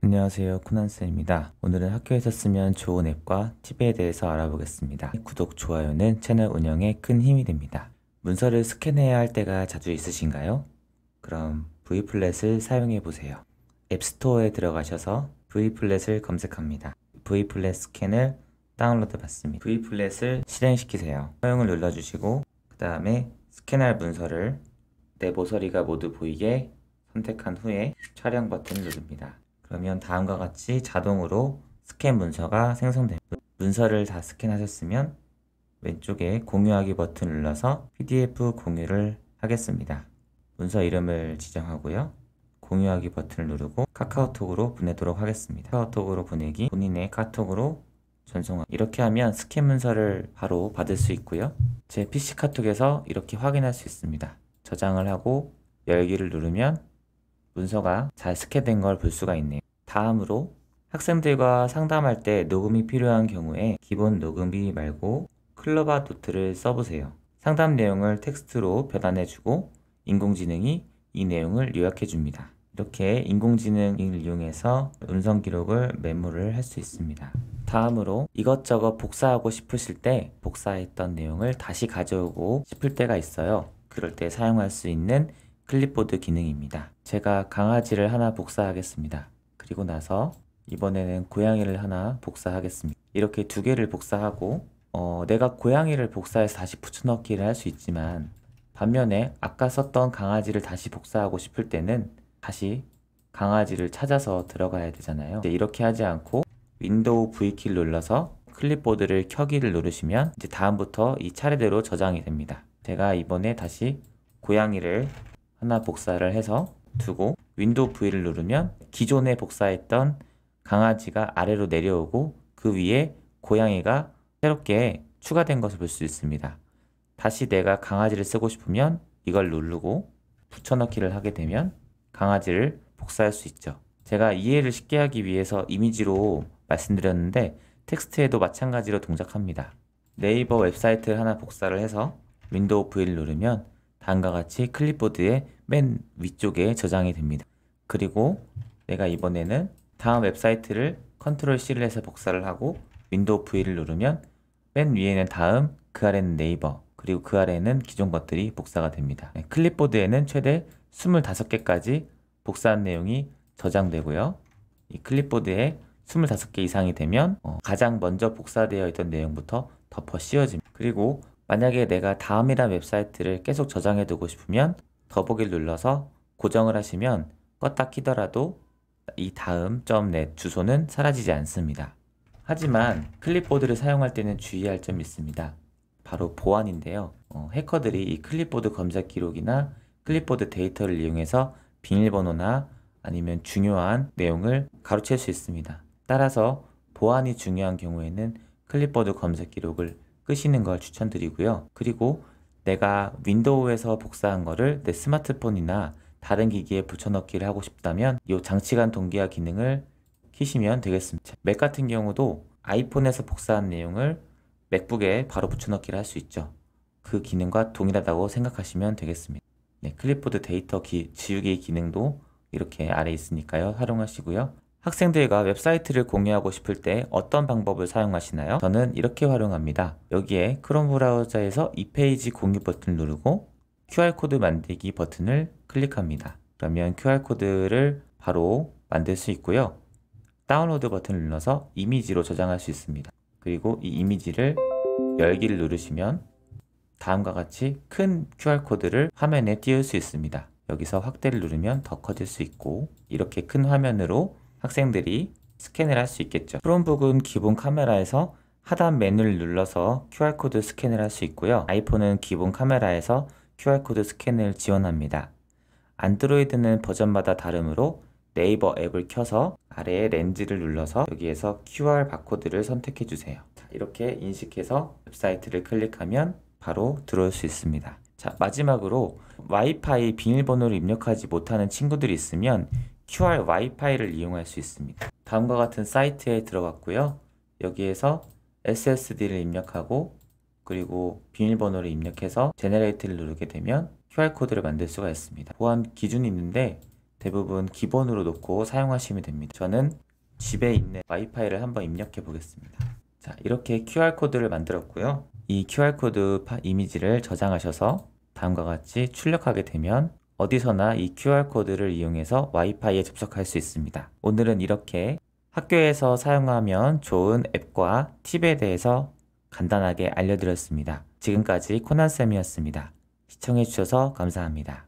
안녕하세요 코난쌤입니다. 오늘은 학교에서 쓰면 좋은 앱과 팁에 대해서 알아보겠습니다. 구독, 좋아요는 채널 운영에 큰 힘이 됩니다. 문서를 스캔해야 할 때가 자주 있으신가요? 그럼 V플랫을 사용해보세요. 앱스토어에 들어가셔서 V플랫을 검색합니다. V플랫 스캔을 다운로드 받습니다. V플랫을 실행시키세요. 사용을 눌러주시고 그 다음에 스캔할 문서를 내 모서리가 모두 보이게 선택한 후에 촬영 버튼 누릅니다. 그러면 다음과 같이 자동으로 스캔 문서가 생성됩니다. 문서를 다 스캔하셨으면 왼쪽에 공유하기 버튼 눌러서 PDF 공유를 하겠습니다. 문서 이름을 지정하고요. 공유하기 버튼을 누르고 카카오톡으로 보내도록 하겠습니다. 카카오톡으로 보내기, 본인의 카톡으로 전송하 이렇게 하면 스캔 문서를 바로 받을 수 있고요. 제 PC 카톡에서 이렇게 확인할 수 있습니다. 저장을 하고 열기를 누르면 문서가 잘 스캔된 걸 볼 수가 있네요. 다음으로 학생들과 상담할 때 녹음이 필요한 경우에 기본 녹음비 말고 클로바 노트를 써보세요. 상담 내용을 텍스트로 변환해주고 인공지능이 이 내용을 요약해줍니다. 이렇게 인공지능을 이용해서 음성 기록을 메모를 할 수 있습니다. 다음으로 이것저것 복사하고 싶으실 때 복사했던 내용을 다시 가져오고 싶을 때가 있어요. 그럴 때 사용할 수 있는 클립보드 기능입니다. 제가 강아지를 하나 복사하겠습니다. 그리고 나서 이번에는 고양이를 하나 복사하겠습니다. 이렇게 두 개를 복사하고 어, 내가 고양이를 복사해서 다시 붙여넣기를 할 수 있지만 반면에 아까 썼던 강아지를 다시 복사하고 싶을 때는 다시 강아지를 찾아서 들어가야 되잖아요. 이렇게 하지 않고 윈도우 V키를 눌러서 클립보드를 켜기를 누르시면 이제 다음부터 이 차례대로 저장이 됩니다. 제가 이번에 다시 고양이를 하나 복사를 해서 두고 윈도우 V를 누르면 기존에 복사했던 강아지가 아래로 내려오고 그 위에 고양이가 새롭게 추가된 것을 볼 수 있습니다. 다시 내가 강아지를 쓰고 싶으면 이걸 누르고 붙여넣기를 하게 되면 강아지를 복사할 수 있죠. 제가 이해를 쉽게 하기 위해서 이미지로 말씀드렸는데 텍스트에도 마찬가지로 동작합니다. 네이버 웹사이트를 하나 복사를 해서 윈도우 V를 누르면 다음과 같이 클립보드의 맨 위쪽에 저장이 됩니다. 그리고 내가 이번에는 다음 웹사이트를 컨트롤 C를 해서 복사를 하고 윈도우 V를 누르면 맨 위에는 다음, 그 아래는 네이버, 그리고 그아래는 기존 것들이 복사가 됩니다. 네, 클립보드에는 최대 25개까지 복사한 내용이 저장되고요. 이 클립보드에 25개 이상이 되면 어, 가장 먼저 복사되어 있던 내용부터 덮어 씌워집니다. 그리고 만약에 내가 다음이란 웹사이트를 계속 저장해 두고 싶으면 더보기를 눌러서 고정을 하시면 껐다 키더라도 이 다음 점 e 주소는 사라지지 않습니다. 하지만 클립보드를 사용할 때는 주의할 점이 있습니다. 바로 보안인데요. 어, 해커들이 이 클립보드 검색 기록이나 클립보드 데이터를 이용해서 비밀번호나 아니면 중요한 내용을 가로챌 수 있습니다. 따라서 보안이 중요한 경우에는 클립보드 검색 기록을 끄시는 걸 추천드리고요. 그리고 내가 윈도우에서 복사한 거를 내 스마트폰이나 다른 기기에 붙여넣기를 하고 싶다면 이 장시간 동기화 기능을 키시면 되겠습니다. 맥 같은 경우도 아이폰에서 복사한 내용을 맥북에 바로 붙여넣기를 할 수 있죠. 그 기능과 동일하다고 생각하시면 되겠습니다. 네, 클립보드 데이터 기, 지우기 기능도 이렇게 아래 있으니까요. 활용하시고요. 학생들과 웹사이트를 공유하고 싶을 때 어떤 방법을 사용하시나요? 저는 이렇게 활용합니다. 여기에 크롬 브라우저에서 이 페이지 공유 버튼 누르고 QR코드 만들기 버튼을 클릭합니다. 그러면 QR코드를 바로 만들 수 있고요. 다운로드 버튼을 눌러서 이미지로 저장할 수 있습니다. 그리고 이 이미지를 열기를 누르시면 다음과 같이 큰 QR코드를 화면에 띄울 수 있습니다. 여기서 확대를 누르면 더 커질 수 있고 이렇게 큰 화면으로 학생들이 스캔을 할 수 있겠죠. 프롬북은 기본 카메라에서 하단 메뉴를 눌러서 QR코드 스캔을 할 수 있고요. 아이폰은 기본 카메라에서 QR코드 스캔을 지원합니다. 안드로이드는 버전마다 다르므로 네이버 앱을 켜서 아래에 렌즈를 눌러서 여기에서 QR 바코드를 선택해 주세요. 이렇게 인식해서 웹사이트를 클릭하면 바로 들어올 수 있습니다. 자 마지막으로 와이파이 비밀번호를 입력하지 못하는 친구들이 있으면 QR 와이파이를 이용할 수 있습니다. 다음과 같은 사이트에 들어갔고요. 여기에서 SSD를 입력하고 그리고 비밀번호를 입력해서 제네레이트를 누르게 되면 QR코드를 만들 수가 있습니다. 보안 기준이 있는데 대부분 기본으로 놓고 사용하시면 됩니다. 저는 집에 있는 와이파이를 한번 입력해 보겠습니다. 자, 이렇게 QR코드를 만들었고요. 이 QR코드 이미지를 저장하셔서 다음과 같이 출력하게 되면 어디서나 이 QR코드를 이용해서 와이파이에 접속할 수 있습니다. 오늘은 이렇게 학교에서 사용하면 좋은 앱과 팁에 대해서 간단하게 알려드렸습니다. 지금까지 코난쌤이었습니다. 시청해주셔서 감사합니다.